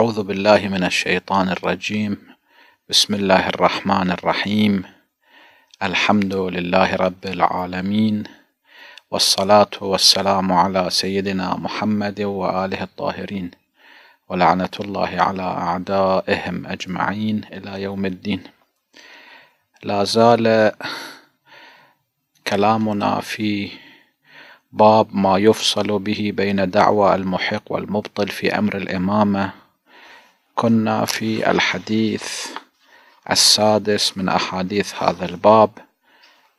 أعوذ بالله من الشيطان الرجيم بسم الله الرحمن الرحيم الحمد لله رب العالمين والصلاة والسلام على سيدنا محمد وآله الطاهرين ولعنة الله على أعدائهم أجمعين إلى يوم الدين لا زال كلامنا في باب ما يفصل به بين دعوى المحق والمبطل في أمر الإمامة كنا في الحديث السادس من أحاديث هذا الباب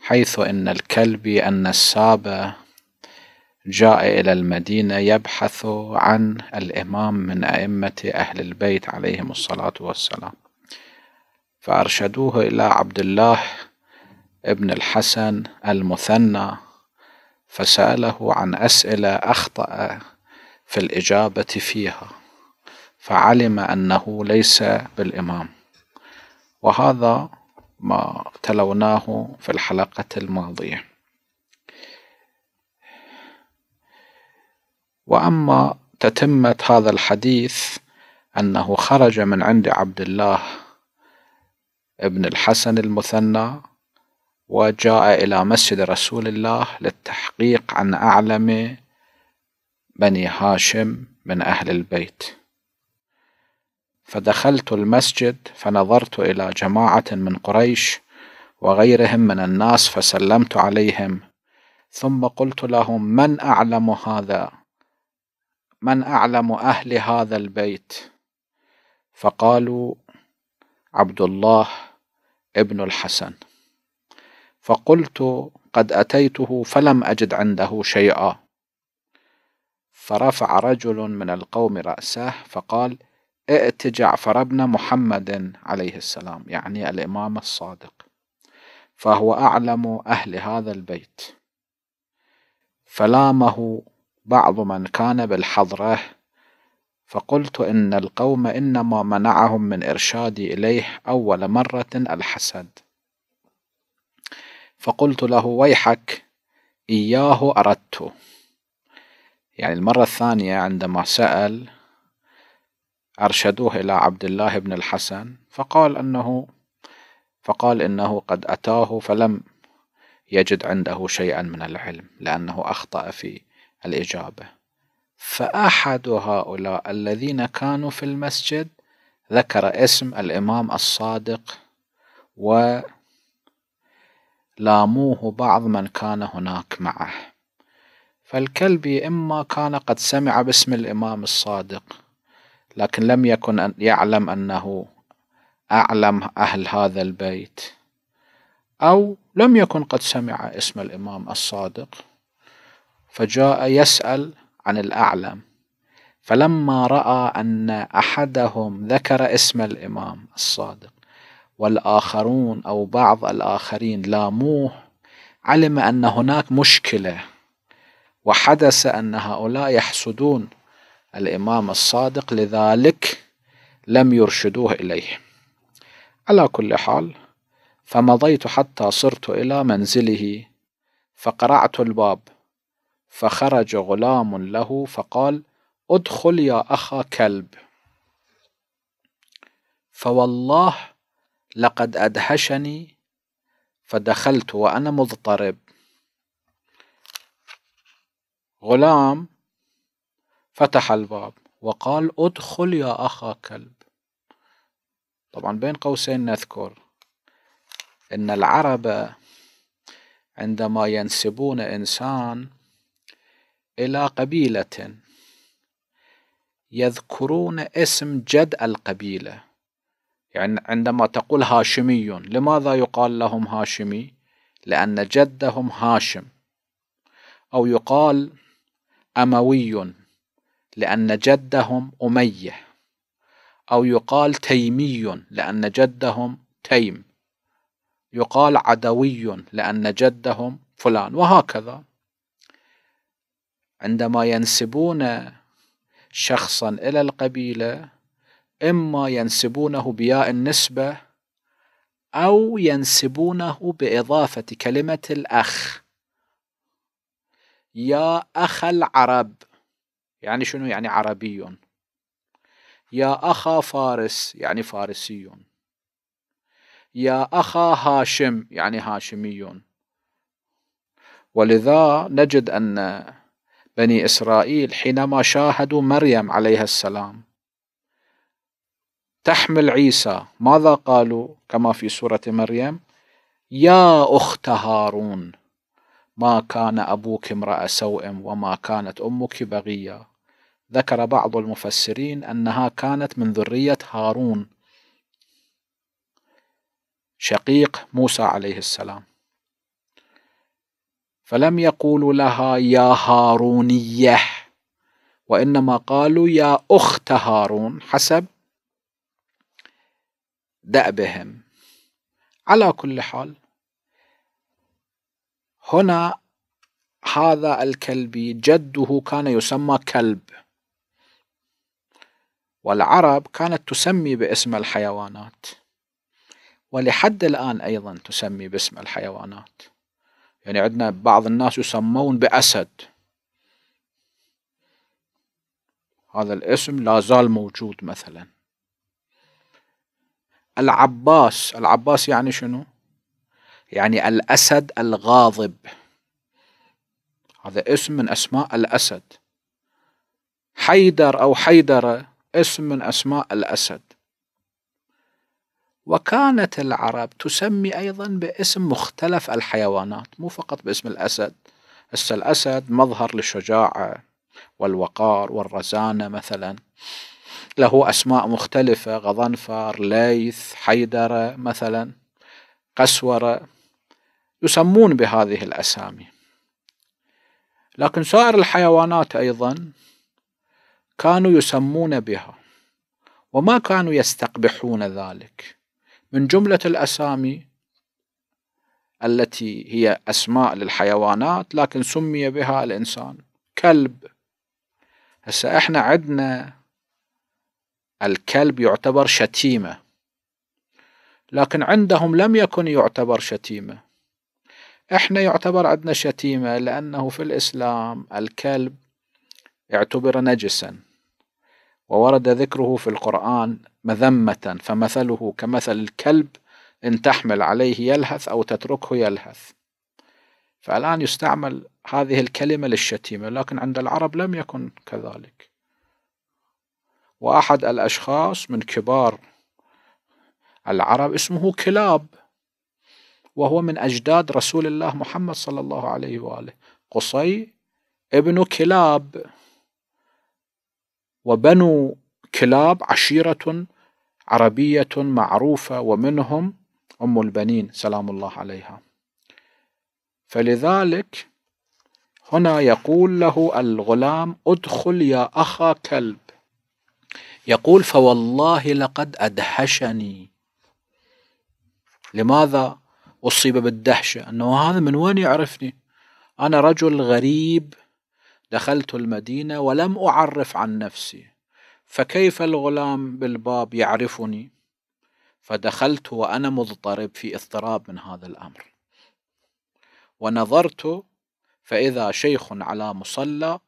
حيث إن الكلبي أن السابة جاء إلى المدينة يبحث عن الإمام من أئمة أهل البيت عليهم الصلاة والسلام فأرشدوه إلى عبد الله ابن الحسن المثنى فسأله عن أسئلة أخطأ في الإجابة فيها فعلم أنه ليس بالإمام وهذا ما تلوناه في الحلقة الماضية وأما تتمة هذا الحديث أنه خرج من عند عبد الله ابن الحسن المثنى وجاء إلى مسجد رسول الله للتحقيق عن أعلم بني هاشم من أهل البيت فدخلت المسجد فنظرت إلى جماعة من قريش وغيرهم من الناس فسلمت عليهم ثم قلت لهم من أعلم هذا من أعلم أهل هذا البيت فقالوا عبد الله ابن الحسن فقلت قد أتيته فلم أجد عنده شيئا فرفع رجل من القوم رأسه فقال ائت جعفر بن محمد عليه السلام يعني الإمام الصادق فهو أعلم أهل هذا البيت فلامه بعض من كان بالحضرة فقلت إن القوم إنما منعهم من إرشادي إليه أول مرة الحسد فقلت له ويحك إياه أردت يعني المرة الثانية عندما سأل أرشدوه إلى عبد الله بن الحسن فقال أنه فقال إنه قد أتاه فلم يجد عنده شيئا من العلم لأنه أخطأ في الإجابة فأحد هؤلاء الذين كانوا في المسجد ذكر اسم الإمام الصادق ولاموه بعض من كان هناك معه فالكلبي إما كان قد سمع باسم الإمام الصادق لكن لم يكن أن يعلم أنه أعلم أهل هذا البيت أو لم يكن قد سمع اسم الإمام الصادق فجاء يسأل عن الأعلم فلما رأى أن أحدهم ذكر اسم الإمام الصادق والآخرون أو بعض الآخرين لاموه علم أن هناك مشكلة وحدث أن هؤلاء يحسدون الإمام الصادق لذلك لم يرشدوه إليه على كل حال فمضيت حتى صرت إلى منزله فقرعت الباب فخرج غلام له فقال ادخل يا أخا كلب فوالله لقد أدهشني فدخلت وأنا مضطرب غلام فتح الباب وقال ادخل يا أخا كلب طبعا بين قوسين نذكر أن العرب عندما ينسبون إنسان إلى قبيلة يذكرون اسم جد القبيلة يعني عندما تقول هاشمي لماذا يقال لهم هاشمي لأن جدهم هاشم أو يقال أموي لأن جدهم أمية أو يقال تيمي لأن جدهم تيم يقال عدوي لأن جدهم فلان وهكذا عندما ينسبون شخصا إلى القبيلة إما ينسبونه بياء النسبة أو ينسبونه بإضافة كلمة الأخ يا أخ العرب يعني شنو يعني عربي يا أخا فارس يعني فارسي يا أخا هاشم يعني هاشمي ولذا نجد أن بني إسرائيل حينما شاهدوا مريم عليها السلام تحمل عيسى ماذا قالوا كما في سورة مريم يا أخت هارون ما كان أبوك امرأ سوء وما كانت أمك بغيا ذكر بعض المفسرين أنها كانت من ذرية هارون شقيق موسى عليه السلام فلم يقولوا لها يا هارونيه وانما قالوا يا اخت هارون حسب دأبهم على كل حال هنا هذا الكلبي جده كان يسمى كلب والعرب كانت تسمي باسم الحيوانات ولحد الآن أيضا تسمي باسم الحيوانات يعني عندنا بعض الناس يسمون بأسد هذا الاسم لا زال موجود مثلا العباس العباس يعني شنو يعني الأسد الغاضب هذا اسم من أسماء الأسد حيدر أو حيدرة اسم من أسماء الأسد وكانت العرب تسمي أيضا باسم مختلف الحيوانات مو فقط باسم الأسد هسه الأسد مظهر للشجاعة والوقار والرزانة مثلا له أسماء مختلفة غضنفر ليث حيدرة مثلا قسورة يسمون بهذه الأسامي لكن سائر الحيوانات أيضا كانوا يسمون بها وما كانوا يستقبحون ذلك من جملة الأسامي التي هي أسماء للحيوانات لكن سمي بها الإنسان كلب هسه احنا عندنا الكلب يعتبر شتيمة لكن عندهم لم يكن يعتبر شتيمة احنا يعتبر عندنا شتيمة لأنه في الإسلام الكلب اعتبر نجساً وورد ذكره في القرآن مذمة فمثله كمثل الكلب إن تحمل عليه يلهث أو تتركه يلهث فالآن يستعمل هذه الكلمة للشتيمة لكن عند العرب لم يكن كذلك وأحد الأشخاص من كبار العرب اسمه كلاب وهو من أجداد رسول الله محمد صلى الله عليه وآله قصي ابن كلاب وبنو كلاب عشيرة عربية معروفة ومنهم أم البنين سلام الله عليها فلذلك هنا يقول له الغلام ادخل يا أخا كلب يقول فوالله لقد أدهشني لماذا أصيب بالدهشة أنه هذا من وين يعرفني أنا رجل غريب دخلت المدينه ولم اعرف عن نفسي فكيف الغلام بالباب يعرفني فدخلت وانا مضطرب في اضطراب من هذا الامر ونظرت فاذا شيخ على مصلى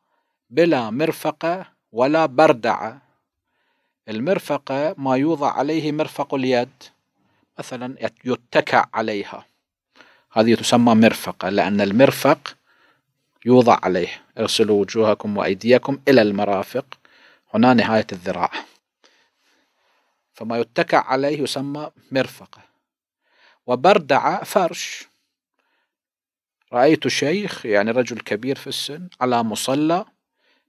بلا مرفقه ولا بردعه المرفقه ما يوضع عليه مرفق اليد مثلا يتكع عليها هذه تسمى مرفقه لان المرفق يوضع عليه اغسلوا وجوهكم وأيديكم إلى المرافق هنا نهاية الذراع فما يتكع عليه يسمى مرفقة وبردع فرش رأيت شيخ يعني رجل كبير في السن على مصلى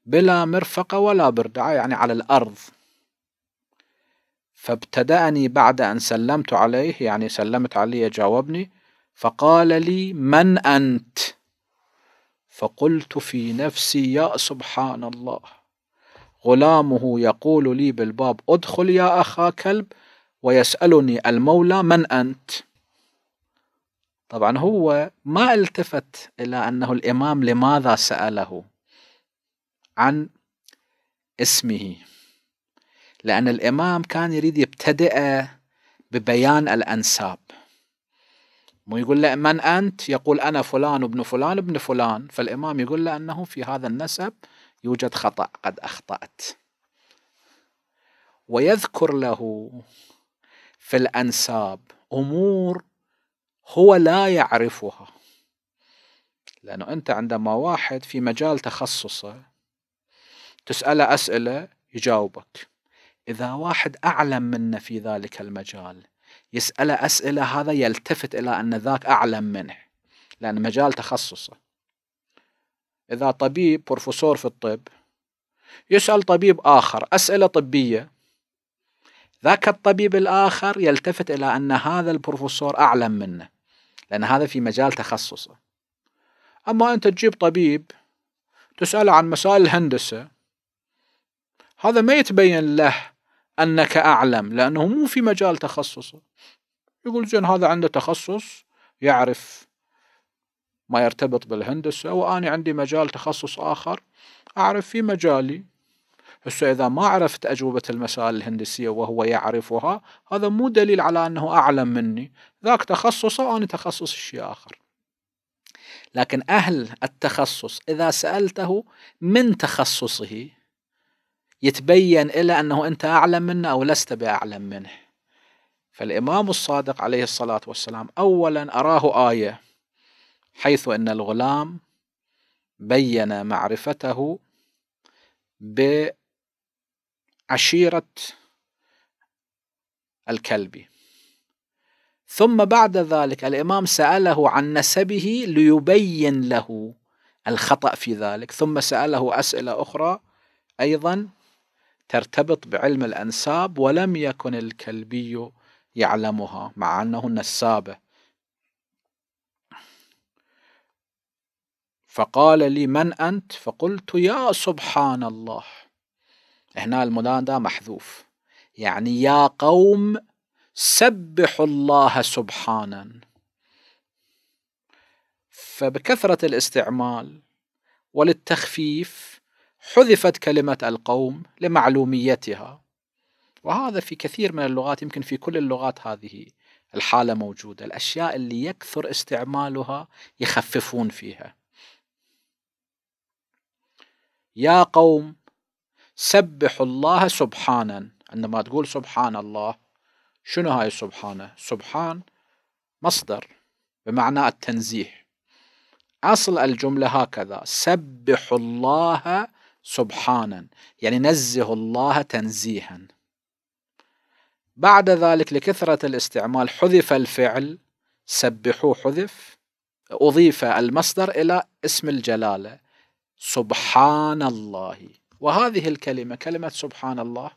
بلا مرفقة ولا بردعة يعني على الأرض فابتدأني بعد أن سلمت عليه يعني سلمت عليه جاوبني فقال لي من أنت فقلت في نفسي يا سبحان الله غلامه يقول لي بالباب ادخل يا أخا كلب ويسألني المولى من أنت طبعا هو ما التفت إلى أنه الإمام لماذا سأله عن اسمه لأن الإمام كان يريد يبتدئ ببيان الأنساب مو يقول له من أنت يقول أنا فلان ابن فلان ابن فلان فالإمام يقول له أنه في هذا النسب يوجد خطأ قد أخطأت ويذكر له في الأنساب أمور هو لا يعرفها لأنه أنت عندما واحد في مجال تخصصه تسأله أسئلة يجاوبك إذا واحد أعلم منه في ذلك المجال يسأله أسئلة هذا يلتفت إلى أن ذاك أعلم منه لأن مجال تخصصه إذا طبيب بروفيسور في الطب يسأل طبيب آخر أسئلة طبية ذاك الطبيب الآخر يلتفت إلى أن هذا البروفيسور أعلم منه لأن هذا في مجال تخصصه أما أنت تجيب طبيب تسأله عن مسائل الهندسة هذا ما يتبين له أنك أعلم لأنه مو في مجال تخصصه يقول زين هذا عنده تخصص يعرف ما يرتبط بالهندسة وأنا عندي مجال تخصص آخر أعرف في مجالي هسه إذا ما عرفت أجوبة المسائل الهندسية وهو يعرفها هذا مو دليل على أنه أعلم مني ذاك تخصصه وأنا تخصص شيء آخر لكن أهل التخصص إذا سألته من تخصصه يتبين إلى أنه أنت أعلم منه أو لست بأعلم منه فالإمام الصادق عليه الصلاة والسلام أولا أراه آية حيث أن الغلام بين معرفته بعشيرة الكلبي ثم بعد ذلك الإمام سأله عن نسبه ليبين له الخطأ في ذلك ثم سأله أسئلة أخرى أيضا ترتبط بعلم الأنساب ولم يكن الكلبي يعلمها مع أنه نسابة فقال لي من أنت فقلت يا سبحان الله هنا المنادى محذوف يعني يا قوم سبحوا الله سبحانا فبكثرة الاستعمال وللتخفيف حذفت كلمة القوم لمعلوميتها وهذا في كثير من اللغات يمكن في كل اللغات هذه الحالة موجودة الأشياء اللي يكثر استعمالها يخففون فيها يا قوم سبحوا الله سبحانا عندما تقول سبحان الله شنو هاي سبحانه سبحان مصدر بمعنى التنزيه أصل الجملة هكذا سبحوا الله سبحانا يعني نزه الله تنزيها بعد ذلك لكثرة الاستعمال حذف الفعل سبحوا حذف أضيف المصدر إلى اسم الجلالة سبحان الله وهذه الكلمة كلمة سبحان الله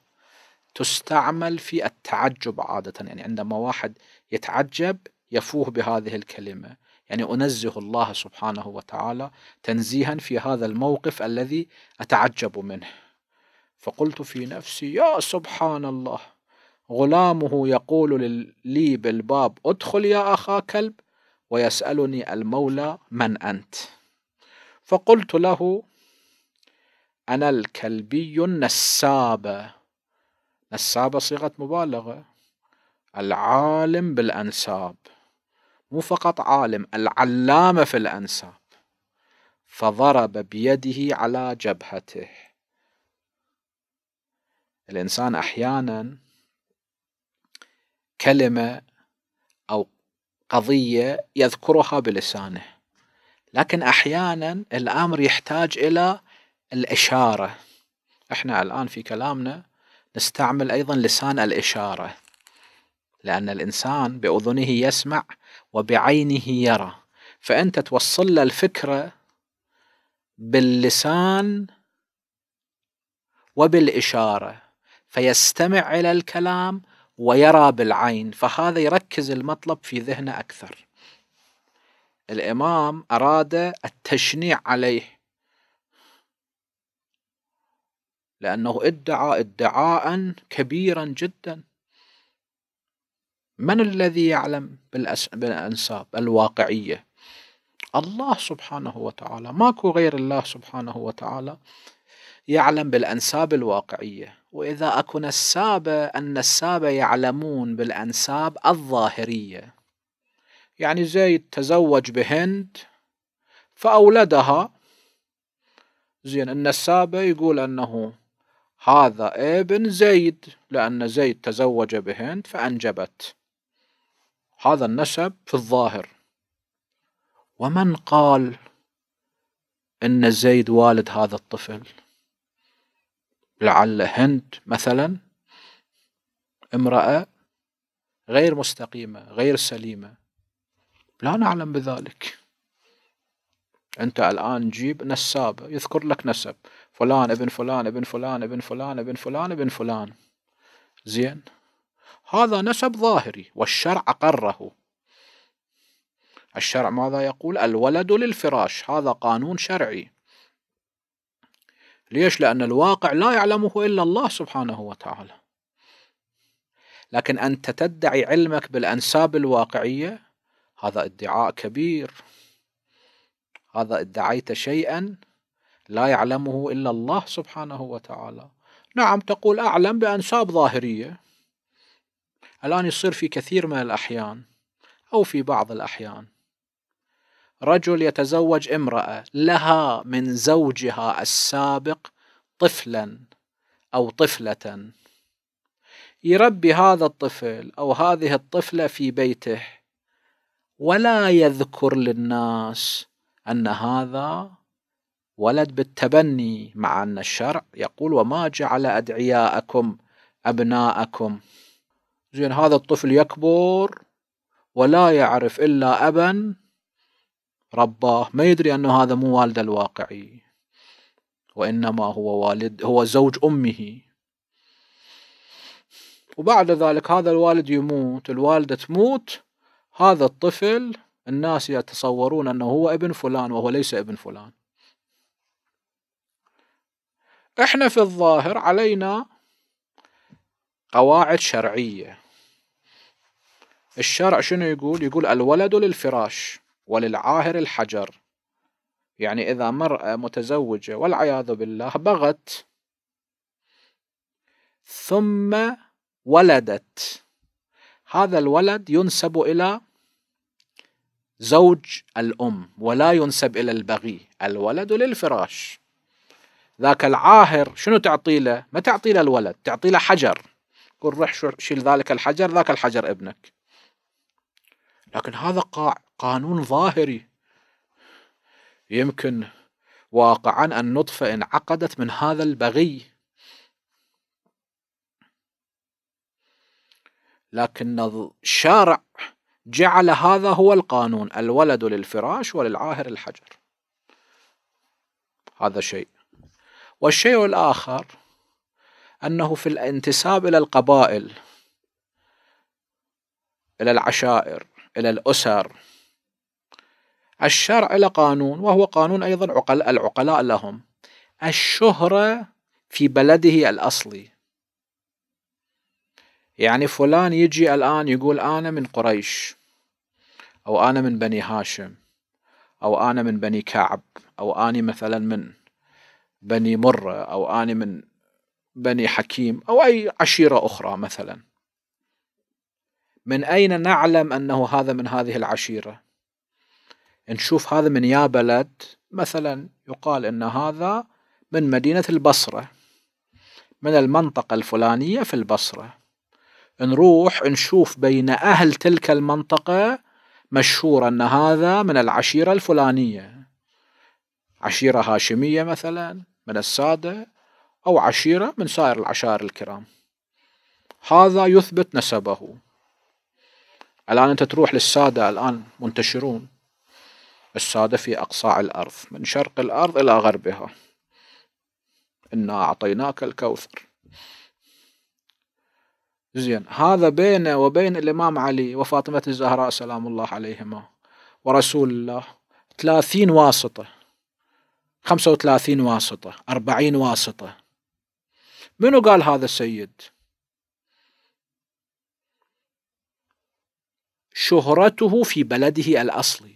تستعمل في التعجب عادة يعني عندما واحد يتعجب يفوه بهذه الكلمة يعني أنزه الله سبحانه وتعالى تنزيها في هذا الموقف الذي أتعجب منه فقلت في نفسي يا سبحان الله غلامه يقول لي بالباب ادخل يا أخا كلب ويسألني المولى من أنت فقلت له أنا الكلبي النساب نسابه صيغة مبالغة العالم بالأنساب مو فقط عالم العلامة في الأنساب فضرب بيده على جبهته الإنسان أحيانا كلمة أو قضية يذكرها بلسانه لكن أحيانا الأمر يحتاج إلى الإشارة احنا الآن في كلامنا نستعمل أيضا لسان الإشارة لأن الإنسان بأذنه يسمع وبعينه يرى فأنت توصل له الفكرة باللسان وبالإشارة فيستمع إلى الكلام ويرى بالعين فهذا يركز المطلب في ذهنه أكثر الإمام أراد التشنيع عليه لأنه ادعى ادعاء كبيرا جدا من الذي يعلم بالأنساب الواقعية الله سبحانه وتعالى ماكو غير الله سبحانه وتعالى يعلم بالأنساب الواقعية وإذا أكو نسابة النسابة يعلمون بالأنساب الظاهرية يعني زيد تزوج بهند فأولدها زين النسابة يقول أنه هذا ابن زيد لأن زيد تزوج بهند فأنجبت هذا النسب في الظاهر ومن قال ان زيد والد هذا الطفل لعل هند مثلا امراه غير مستقيمه غير سليمه لا نعلم بذلك انت الان جيب نسابه يذكر لك نسب فلان ابن فلان ابن فلان ابن فلان ابن فلان ابن فلان, ابن فلان. زين هذا نسب ظاهري والشرع أقره الشرع ماذا يقول الولد للفراش هذا قانون شرعي ليش لأن الواقع لا يعلمه إلا الله سبحانه وتعالى لكن أنت تدعي علمك بالأنساب الواقعية هذا ادعاء كبير هذا ادعيت شيئا لا يعلمه إلا الله سبحانه وتعالى نعم تقول أعلم بأنساب ظاهرية الآن يصير في كثير من الأحيان أو في بعض الأحيان رجل يتزوج امرأة لها من زوجها السابق طفلا أو طفلة يربي هذا الطفل أو هذه الطفلة في بيته ولا يذكر للناس أن هذا ولد بالتبني مع أن الشرع يقول وما جعل أدعياءكم أبناءكم زين هذا الطفل يكبر ولا يعرف إلا أبا رباه ما يدري أنه هذا مو والده الواقعي وإنما هو والد هو زوج أمه وبعد ذلك هذا الوالد يموت الوالدة تموت هذا الطفل الناس يتصورون أنه هو ابن فلان وهو ليس ابن فلان احنا في الظاهر علينا قواعد شرعية الشرع شنو يقول يقول الولد للفراش وللعاهر الحجر يعني إذا مرأة متزوجة والعياذ بالله بغت ثم ولدت هذا الولد ينسب إلى زوج الأم ولا ينسب إلى البغي الولد للفراش ذاك العاهر شنو تعطي له ما تعطي له الولد تعطي له حجر قل روح شيل ذلك الحجر ذاك الحجر ابنك لكن هذا قانون ظاهري يمكن واقعا النطفة انعقدت من هذا البغي لكن الشارع جعل هذا هو القانون الولد للفراش وللعاهر الحجر هذا شيء والشيء الآخر أنه في الانتساب إلى القبائل إلى العشائر إلى الأسر الشرع له قانون وهو قانون أيضا عقل العقلاء لهم الشهرة في بلده الأصلي يعني فلان يجي الآن يقول أنا من قريش أو أنا من بني هاشم أو أنا من بني كعب أو أنا مثلا من بني مرة أو أنا من بني حكيم أو أي عشيرة أخرى مثلا من أين نعلم أنه هذا من هذه العشيرة نشوف هذا من يا بلد مثلا يقال أن هذا من مدينة البصرة من المنطقة الفلانية في البصرة نروح نشوف بين أهل تلك المنطقة مشهور أن هذا من العشيرة الفلانية عشيرة هاشمية مثلا من السادة أو عشيرة من سائر العشائر الكرام هذا يثبت نسبه الآن أنت تروح للسادة الآن منتشرون السادة في أقصاع الأرض من شرق الأرض إلى غربها إنا أعطيناك الكوثر زين هذا بينه وبين الإمام علي وفاطمة الزهراء سلام الله عليهما ورسول الله ثلاثين واسطة خمسة وثلاثين واسطة أربعين واسطة منو قال هذا السيد شهرته في بلده الأصلي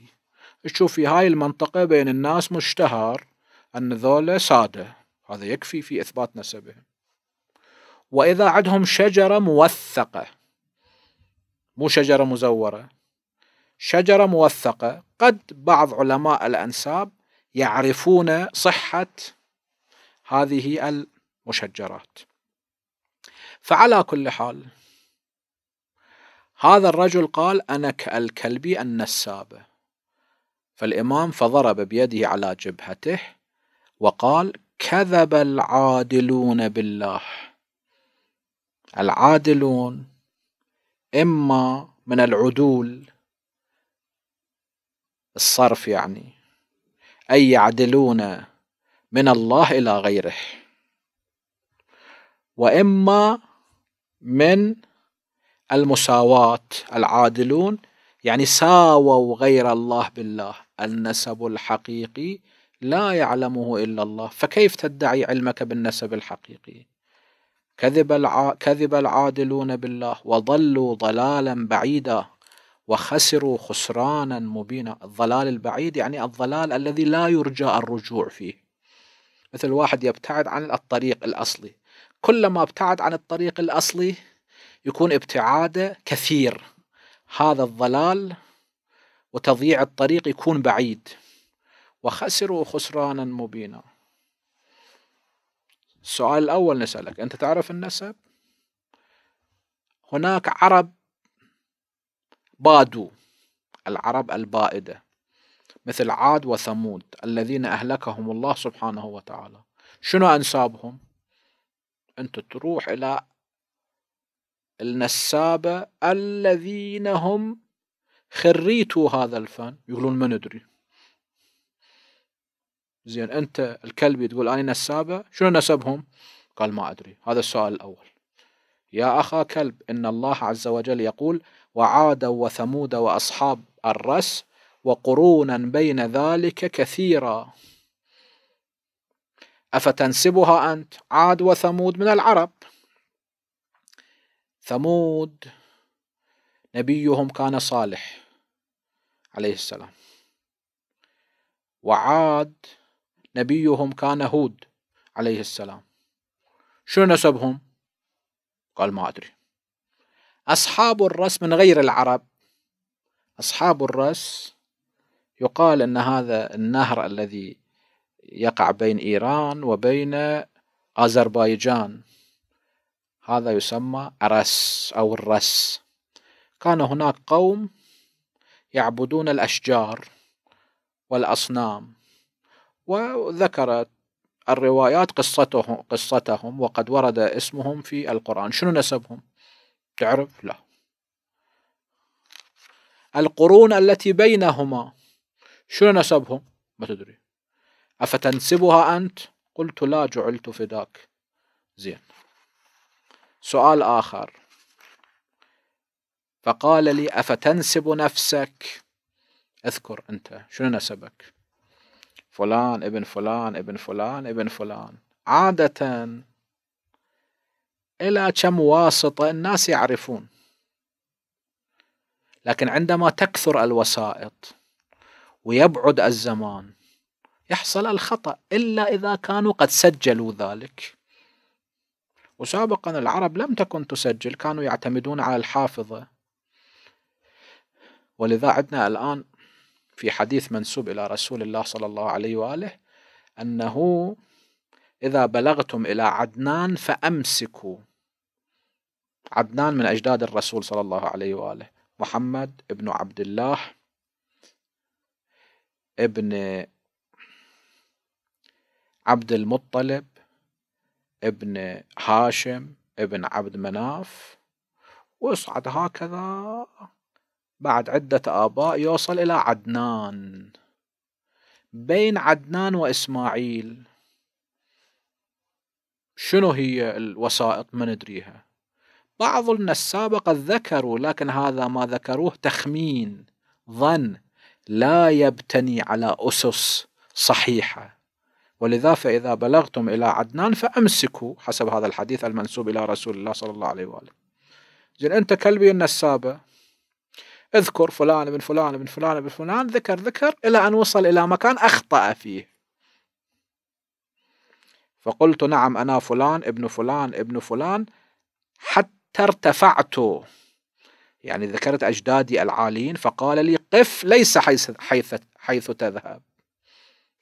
تشوف في هاي المنطقة بين الناس مشتهر أن ذولا سادة هذا يكفي في إثبات نسبهم وإذا عندهم شجرة موثقة مو شجرة مزورة شجرة موثقة قد بعض علماء الأنساب يعرفون صحة هذه المشجرات فعلى كل حال هذا الرجل قال أنا كالكلب النسابة فالإمام فضرب بيده على جبهته وقال كذب العادلون بالله العادلون إما من العدول الصرف يعني أي يعدلون من الله إلى غيره وإما من المساواة العادلون يعني ساووا غير الله بالله النسب الحقيقي لا يعلمه إلا الله فكيف تدعي علمك بالنسب الحقيقي كذب, الع... كذب العادلون بالله وضلوا ضلالا بعيدا وخسروا خسرانا مبينا الضلال البعيد يعني الضلال الذي لا يرجى الرجوع فيه مثل واحد يبتعد عن الطريق الأصلي كلما ابتعد عن الطريق الأصلي يكون ابتعاده كثير هذا الضلال وتضييع الطريق يكون بعيد وخسروا خسرانا مبينا السؤال الأول نسألك أنت تعرف النسب هناك عرب بادوا العرب البائدة مثل عاد وثمود الذين أهلكهم الله سبحانه وتعالى شنو أنسابهم أنت تروح إلى النسابة الذين هم خريتوا هذا الفن يقولون ما ندري زين انت الكلبي تقول انا نسابه شنو نسبهم قال ما ادري هذا السؤال الاول يا اخا كلب ان الله عز وجل يقول وعاد وثمود واصحاب الرس وقرونا بين ذلك كثيرا افتنسبها انت عاد وثمود من العرب ثمود نبيهم كان صالح عليه السلام وعاد نبيهم كان هود عليه السلام شو نسبهم قال ما أدري أصحاب الرس من غير العرب أصحاب الرس يقال أن هذا النهر الذي يقع بين إيران وبين أذربيجان هذا يسمى رس أو الرس كان هناك قوم يعبدون الأشجار والأصنام وذكرت الروايات قصتهم قصتهم وقد ورد اسمهم في القرآن شنو نسبهم تعرف لا القرون التي بينهما شنو نسبهم ما تدري أفتنسبها أنت قلت لا جعلت فداك زين سؤال آخر فقال لي أفتنسب نفسك اذكر أنت شنو نسبك فلان ابن فلان ابن فلان ابن فلان عادة إلى كم واسطة الناس يعرفون لكن عندما تكثر الوسائط ويبعد الزمان يحصل الخطأ إلا إذا كانوا قد سجلوا ذلك وسابقا العرب لم تكن تسجل كانوا يعتمدون على الحافظة ولذا عندنا الآن في حديث منسوب إلى رسول الله صلى الله عليه وآله أنه إذا بلغتم إلى عدنان فأمسكوا عدنان من أجداد الرسول صلى الله عليه وآله محمد ابن عبد الله ابن عبد المطلب ابن هاشم ابن عبد مناف ويصعد هكذا بعد عدة آباء يوصل إلى عدنان بين عدنان وإسماعيل شنو هي الوثائق ما ندريها بعض النسابة قد ذكروا لكن هذا ما ذكروه تخمين ظن لا يبتني على أسس صحيحة ولذا فإذا بلغتم إلى عدنان فأمسكوا حسب هذا الحديث المنسوب إلى رسول الله صلى الله عليه وآله زين أنت كلبي النسابة اذكر فلان بن فلان بن فلان بن فلان ذكر ذكر إلى أن وصل إلى مكان أخطأ فيه فقلت نعم أنا فلان ابن فلان ابن فلان حتى ارتفعت يعني ذكرت أجدادي العالين فقال لي قف ليس حيث, حيث, حيث تذهب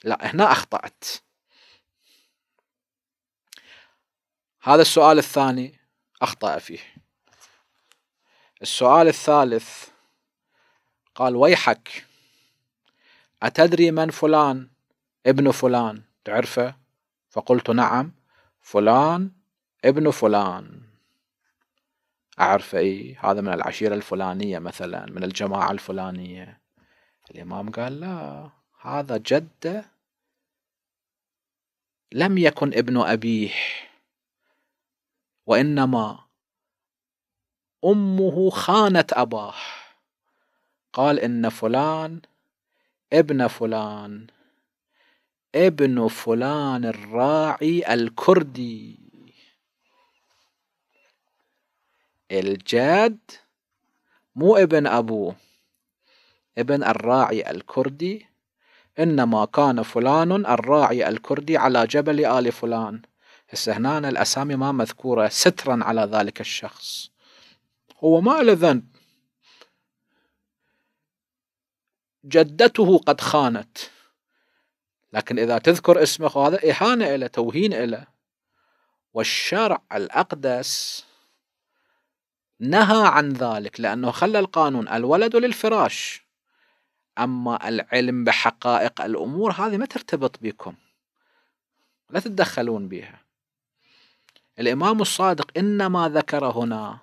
لا هنا أخطأت هذا السؤال الثاني أخطأ فيه السؤال الثالث قال ويحك أتدري من فلان ابن فلان تعرفه فقلت نعم فلان ابن فلان أعرفه إيه هذا من العشيرة الفلانية مثلا من الجماعة الفلانية الإمام قال لا هذا جده لم يكن ابن أبيه وإنما أمه خانت أباه قال إن فلان ابن فلان ابن فلان الراعي الكردي الجد مو ابن أبوه ابن الراعي الكردي إنما كان فلان الراعي الكردي على جبل آل فلان هسه هنا الاسامي ما مذكوره سترا على ذلك الشخص هو ما له ذنب جدته قد خانت لكن إذا تذكر اسمه هذا إهانة إلى توهين إلى والشرع الأقدس نهى عن ذلك لأنه خلى القانون الولد للفراش أما العلم بحقائق الأمور هذه ما ترتبط بكم لا تتدخلون بها الإمام الصادق إنما ذكر هنا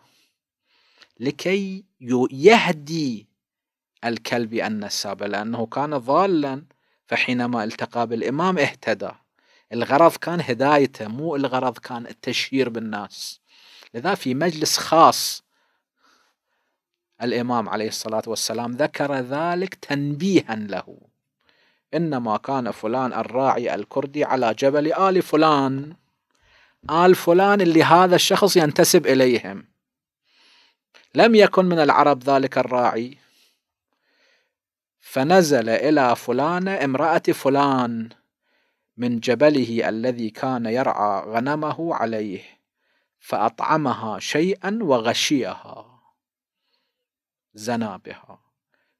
لكي يهدي الكلب أن الساب لأنه كان ضالا فحينما التقى بالإمام اهتدى الغرض كان هدايته مو الغرض كان التشهير بالناس لذا في مجلس خاص الإمام عليه الصلاة والسلام ذكر ذلك تنبيها له إنما كان فلان الراعي الكردي على جبل آل فلان آل فلان اللي هذا الشخص ينتسب إليهم لم يكن من العرب ذلك الراعي فنزل إلى فلان امرأة فلان من جبله الذي كان يرعى غنمه عليه فأطعمها شيئا وغشيها زنا بها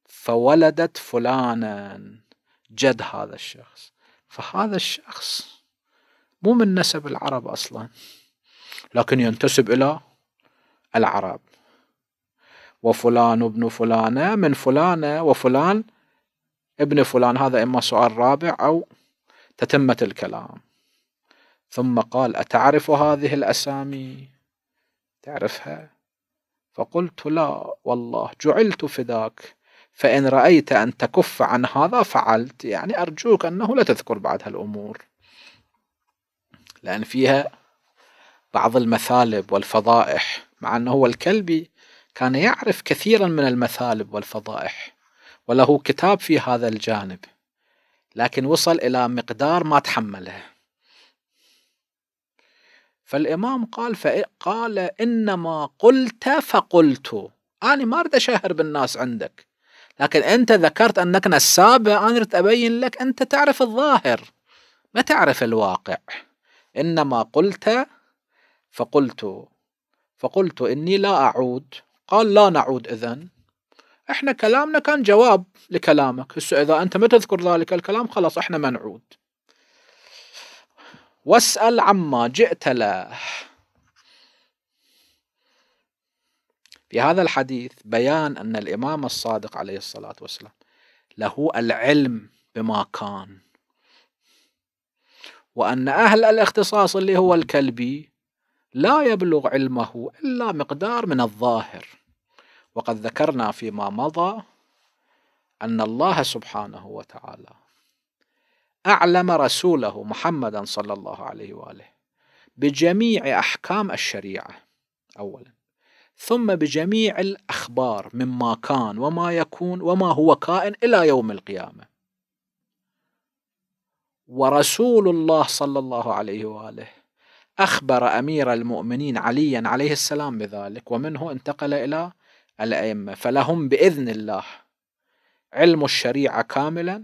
فولدت فلانا جد هذا الشخص فهذا الشخص مو من نسب العرب أصلا لكن ينتسب إلى العرب وفلان ابن فلانة من فلانة وفلان ابن فلان هذا إما سؤال رابع أو تتمة الكلام ثم قال أتعرف هذه الأسامي تعرفها فقلت لا والله جعلت فداك فإن رأيت أن تكف عن هذا فعلت يعني أرجوك أنه لا تذكر بعد هالأمور لأن فيها بعض المثالب والفضائح مع أنه هو الكلبي كان يعرف كثيرا من المثالب والفضائح وله كتاب في هذا الجانب لكن وصل إلى مقدار ما تحمله فالإمام قال قال إنما قلت فقلت أنا ما أريد أشهر بالناس عندك لكن أنت ذكرت أنك نسابة أنا أريد أبين لك أنت تعرف الظاهر ما تعرف الواقع إنما قلت فقلت فقلت إني لا أعود قال لا نعود إذن إحنا كلامنا كان جواب لكلامك هسه إذا أنت ما تذكر ذلك الكلام خلاص إحنا ما نعود واسأل عما جئت له في هذا الحديث بيان أن الإمام الصادق عليه الصلاة والسلام له العلم بما كان وأن أهل الاختصاص اللي هو الكلبي لا يبلغ علمه إلا مقدار من الظاهر وقد ذكرنا فيما مضى أن الله سبحانه وتعالى أعلم رسوله محمدا صلى الله عليه وآله بجميع أحكام الشريعة أولا ثم بجميع الأخبار مما كان وما يكون وما هو كائن إلى يوم القيامة ورسول الله صلى الله عليه واله اخبر امير المؤمنين عليا عليه السلام بذلك ومنه انتقل الى الائمه فلهم باذن الله علم الشريعه كاملا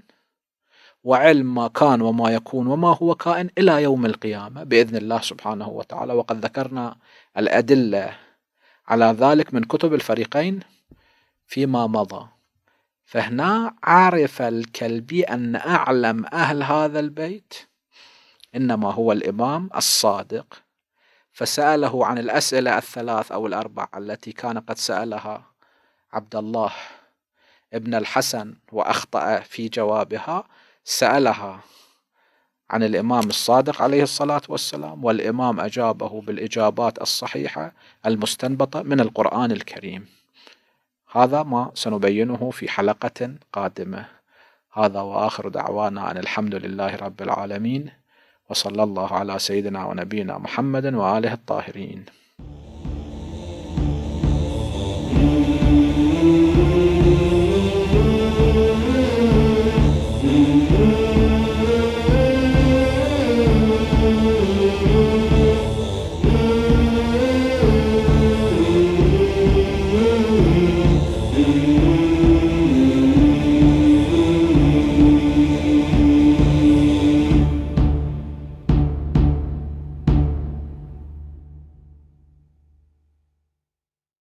وعلم ما كان وما يكون وما هو كائن الى يوم القيامه باذن الله سبحانه وتعالى وقد ذكرنا الادله على ذلك من كتب الفريقين فيما مضى فهنا عرف الكلبي أن أعلم أهل هذا البيت إنما هو الإمام الصادق فسأله عن الأسئلة الثلاث أو الأربع التي كان قد سألها عبد الله ابن الحسن وأخطأ في جوابها سألها عن الإمام الصادق عليه الصلاة والسلام والإمام أجابه بالإجابات الصحيحة المستنبطة من القرآن الكريم هذا ما سنبينه في حلقة قادمة هذا وآخر دعوانا أن الحمد لله رب العالمين وصلى الله على سيدنا ونبينا محمد وآله الطاهرين